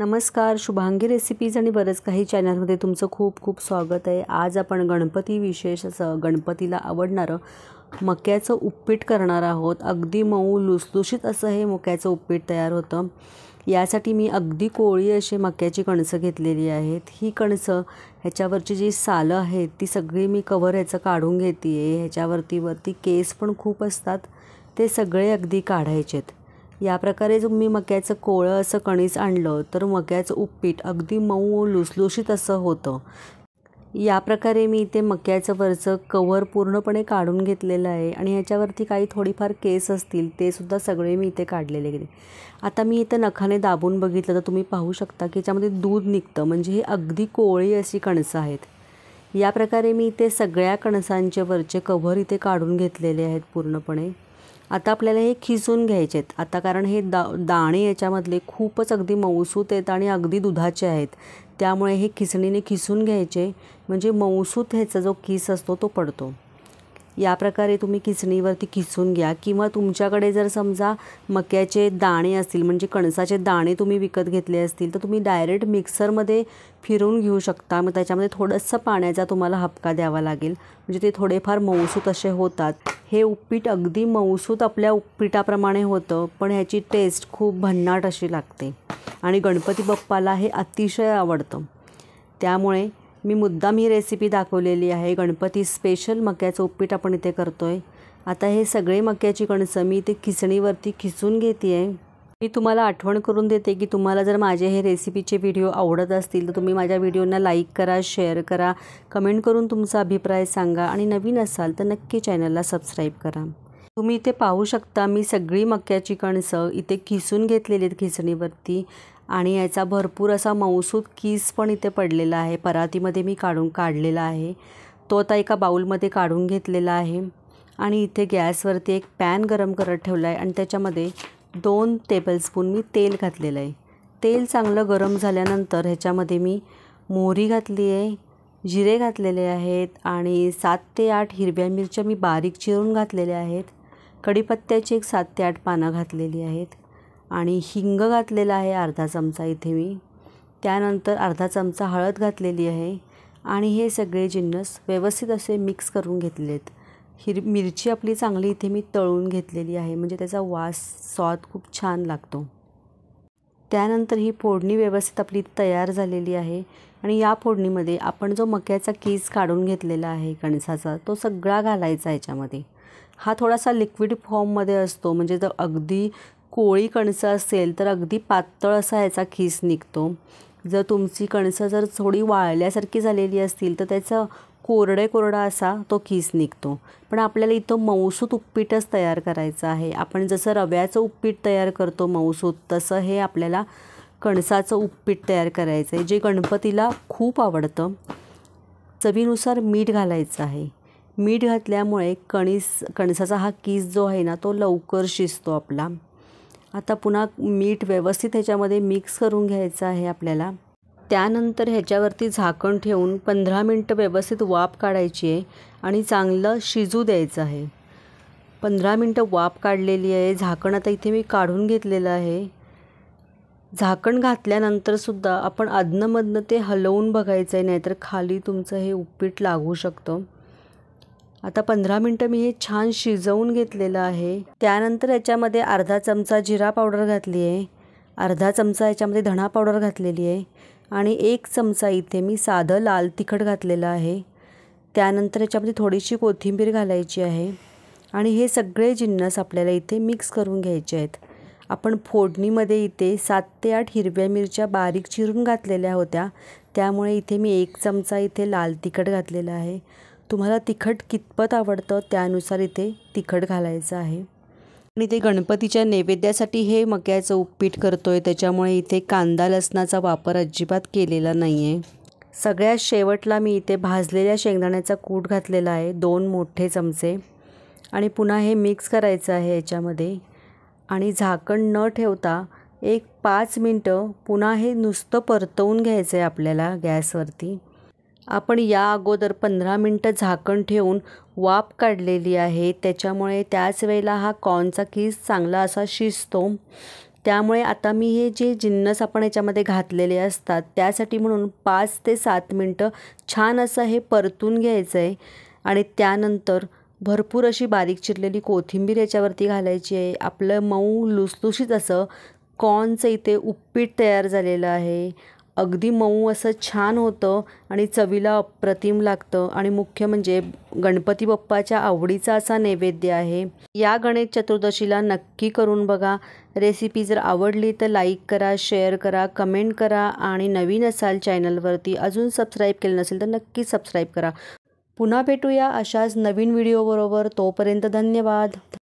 नमस्कार शुभांगी रेसिपीज आणि बरंच काही चॅनलमध्ये तुमचं खूप खूप स्वागत आहे आज आपण गणपती विशेष असं गणपतीला आवडणारं मक्याचं उप्पीट करणार आहोत अगदी मऊ लुसलुशीत असं हे मक्याचं उप्पीट तयार होतं यासाठी मी अगदी कोळी अशी मक्याची कणसं घेतलेली आहेत ही कणसं ह्याच्यावरची जी सालं आहेत ती सगळी मी कवर ह्याचं काढून घेते आहे ह्याच्यावरती वरती केस पण खूप असतात ते सगळे अगदी काढायचे आहेत या प्रकारे जर मी मक्याचं कोळं असं कणीस आणलं तर मक्याचं उपपीठ अगदी मऊ लुसलुशीत असं होतं या प्रकारे मी इथे मक्याचं वरचं कवर पूर्णपणे काढून घेतलेलं आहे आणि ह्याच्यावरती काही थोडीफार केस असतील ते सुद्धा सगळे मी इथे काढलेले गेले आता मी इथं नखाने दाबून बघितलं तर तुम्ही पाहू शकता की याच्यामध्ये दूध निघतं म्हणजे ही अगदी कोळी अशी कणसं आहेत या प्रकारे मी इथे सगळ्या कणसांचे वरचे कव्हर इथे काढून घेतलेले आहेत पूर्णपणे आता आपल्याला हे खिसून घ्यायचे आहेत आता कारण हे दा दाणे याच्यामधले खूपच अगदी मऊसूत आहेत आणि अगदी दुधाचे आहेत त्यामुळे हे खिसणीने खिसून घ्यायचे म्हणजे मऊसूत ह्याचा जो किस असतो तो पडतो या प्रकारे तुम्ही किसणीवरती किसून घ्या किंवा तुमच्याकडे जर समजा मक्याचे दाणे असतील म्हणजे कणसाचे दाणे तुम्ही विकत घेतले असतील तर तुम्ही डायरेक्ट मिक्सरमध्ये फिरवून घेऊ शकता मग त्याच्यामध्ये थोडंसं पाण्याचा तुम्हाला हपका द्यावा लागेल म्हणजे ते थोडेफार मऊसूत असे होतात हे उपीट अगदी मऊसूत आपल्या उपीटाप्रमाणे होतं पण ह्याची टेस्ट खूप भन्नाट अशी लागते आणि गणपती बाप्पाला हे अतिशय आवडतं त्यामुळे मी मुद्दाम ही रेसिपी दाखवलेली आहे गणपती स्पेशल मक्याचं उपीट आपण इथे करतो आहे आता हे सगळे मक्याची कणसं मी इथे खिचणीवरती खिचून घेते आहे मी तुम्हाला आठवण करून देते की तुम्हाला जर माझे हे रेसिपीचे व्हिडिओ आवडत असतील तर तुम्ही माझ्या व्हिडिओना लाईक करा शेअर करा कमेंट करून तुमचा अभिप्राय सांगा आणि नवीन असाल तर नक्की चॅनलला सबस्क्राईब करा तुम्ही इथे पाहू शकता मी सगळी मक्याची कणसं इथे खिसून घेतलेली आहेत खिचणीवरती आणि याचा भरपूर असा मऊसूद कीस पण इथे पडलेला आहे परातीमध्ये मी काढून काढलेला आहे तो आता एका बाऊलमध्ये काढून घेतलेला आहे आणि इथे गॅसवरती एक पॅन गरम करत ठेवला आहे आणि त्याच्यामध्ये दोन टेबलस्पून मी तेल घातलेलं आहे तेल चांगलं गरम झाल्यानंतर ह्याच्यामध्ये मी मोहरी घातली आहे जिरे घातलेले आहेत आणि सात ते आठ हिरव्या मिरच्या मी बारीक चिरून घातलेल्या आहेत कढीपत्त्याची एक सात ते आठ पानं घातलेली आहेत आणि हिंग घातलेला आहे अर्धा चमचा इथे मी त्यानंतर अर्धा चमचा हळद घातलेली आहे आणि हे सगळे जिन्नस व्यवस्थित असे मिक्स करून घेतलेत आहेत हिर मिरची आपली चांगली इथे मी तळून घेतलेली आहे म्हणजे त्याचा वास स्वाद खूप छान लागतो त्यानंतर ही फोडणी व्यवस्थित आपली तयार झालेली आहे आणि या फोडणीमध्ये आपण जो मक्याचा कीस काढून घेतलेला आहे कणसाचा तो सगळा घालायचा ह्याच्यामध्ये हा थोडासा लिक्विड फॉर्ममध्ये असतो म्हणजे जर अगदी कोळी कणसं असेल तर अगदी पातळ असा ह्याचा खीस निघतो जर तुमची कणसं जर थोडी वाळल्यासारखी झालेली असतील तर त्याचं कोरडे कोरडा असा तो खीस निघतो पण आपल्याला इथं मौसूत उपपीटच तयार करायचं आहे आपण जसं रव्याचं उपपीट तयार करतो मौसूत तसं हे आपल्याला कणसाचं उपपीट तयार करायचं आहे जे गणपतीला खूप आवडतं चवीनुसार मीठ घालायचं आहे मीठ घातल्यामुळे कणीस कणसाचा हा कीस जो आहे ना तो लवकर शिजतो आपला आता पुन्हा मीठ व्यवस्थित ह्याच्यामध्ये मिक्स करून घ्यायचं आहे आपल्याला त्यानंतर ह्याच्यावरती झाकण ठेवून पंधरा मिनटं व्यवस्थित वाफ काढायची आहे आणि चांगलं शिजू द्यायचं आहे पंधरा मिनटं वाफ काढलेली आहे झाकण आता इथे मी काढून घेतलेलं आहे झाकण घातल्यानंतरसुद्धा आपण अधनंमधनं ते हलवून बघायचं आहे नाहीतर खाली तुमचं हे उपीट लागू शकतं आता पंधरा मिनटं मी हे छान शिजवून घेतलेलं आहे त्यानंतर याच्यामध्ये अर्धा चमचा जिरा पावडर घातली आहे अर्धा चमचा याच्यामध्ये धणा पावडर घातलेली आहे आणि एक चमचा इथे मी साधं लाल तिखट घातलेलं आहे त्यानंतर याच्यामध्ये थोडीशी कोथिंबीर घालायची आहे आणि हे सगळे जिन्नस आपल्याला इथे मिक्स करून घ्यायचे आहेत आपण फोडणीमध्ये इथे सात ते आठ हिरव्या मिरच्या बारीक चिरून घातलेल्या होत्या त्यामुळे इथे मी एक चमचा इथे लाल तिखट घातलेलं आहे तुम्हाला तिखट कितपत आवडतं त्यानुसार इथे तिखट घालायचं आहे आणि ते गणपतीच्या नैवेद्यासाठी हे मक्याचं उपपीठ करतो आहे त्याच्यामुळे इथे कांदा लसणाचा वापर अजिबात केलेला नाही आहे सगळ्यात शेवटला मी इथे भाजलेल्या शेंगदाण्याचा कूट घातलेला आहे दोन मोठे चमचे आणि पुन्हा हे मिक्स करायचं आहे याच्यामध्ये आणि झाकण न ठेवता एक पाच मिनटं पुन्हा हे नुसतं परतवून घ्यायचं आहे आपल्याला गॅसवरती आपण या अगोदर पंधरा मिनटं झाकण ठेवून वाफ काढलेली आहे त्याच्यामुळे त्याच वेळेला हा कॉर्नचा कीस चांगला असा शिजतो त्यामुळे आता मी हे जे जिन्नस आपण याच्यामध्ये घातलेले असतात त्यासाठी म्हणून पाच ते सात मिनटं छान असं हे परतून घ्यायचं आहे आणि त्यानंतर भरपूर अशी बारीक चिरलेली कोथिंबीर याच्यावरती घालायची आहे आपलं मऊ लुसलुशीत असं कॉर्नचं इथे उपीट तयार झालेलं आहे अगदी मऊ असं छान होतं आणि चवीला अप्रतिम लागतं आणि मुख्य म्हणजे गणपती बाप्पाच्या आवडीचा असा नैवेद्य आहे या गणेश चतुर्दशीला नक्की करून बघा रेसिपी जर आवडली तर लाईक करा शेअर करा कमेंट करा आणि नवीन असाल चॅनलवरती अजून सबस्क्राईब केलं नसेल तर नक्की सबस्क्राईब करा पुन्हा भेटूया अशाच नवीन व्हिडिओबरोबर तोपर्यंत धन्यवाद